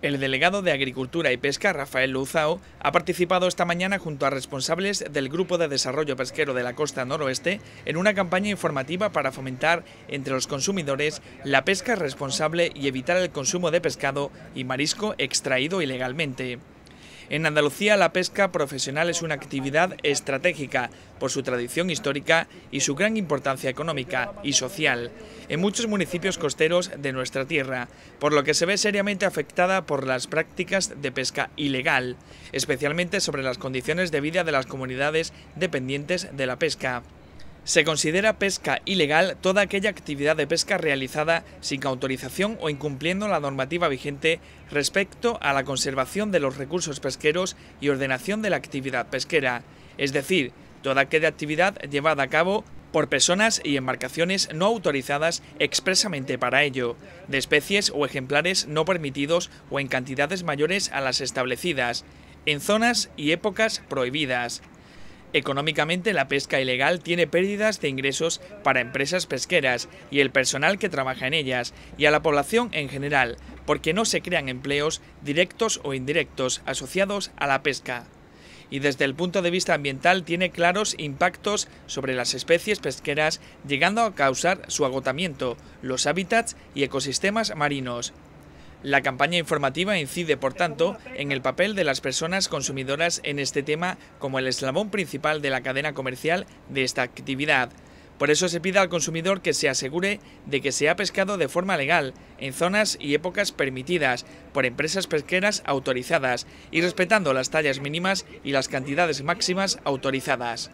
El delegado de Agricultura y Pesca, Rafael Luzao, ha participado esta mañana junto a responsables del Grupo de Desarrollo Pesquero de la Costa Noroeste en una campaña informativa para fomentar entre los consumidores la pesca responsable y evitar el consumo de pescado y marisco extraído ilegalmente. En Andalucía la pesca profesional es una actividad estratégica por su tradición histórica y su gran importancia económica y social en muchos municipios costeros de nuestra tierra, por lo que se ve seriamente afectada por las prácticas de pesca ilegal, especialmente sobre las condiciones de vida de las comunidades dependientes de la pesca. Se considera pesca ilegal toda aquella actividad de pesca realizada sin autorización o incumpliendo la normativa vigente respecto a la conservación de los recursos pesqueros y ordenación de la actividad pesquera, es decir, toda aquella actividad llevada a cabo por personas y embarcaciones no autorizadas expresamente para ello, de especies o ejemplares no permitidos o en cantidades mayores a las establecidas, en zonas y épocas prohibidas, Económicamente, la pesca ilegal tiene pérdidas de ingresos para empresas pesqueras y el personal que trabaja en ellas, y a la población en general, porque no se crean empleos directos o indirectos asociados a la pesca. Y desde el punto de vista ambiental tiene claros impactos sobre las especies pesqueras, llegando a causar su agotamiento, los hábitats y ecosistemas marinos. La campaña informativa incide, por tanto, en el papel de las personas consumidoras en este tema como el eslabón principal de la cadena comercial de esta actividad. Por eso se pide al consumidor que se asegure de que se ha pescado de forma legal, en zonas y épocas permitidas, por empresas pesqueras autorizadas y respetando las tallas mínimas y las cantidades máximas autorizadas.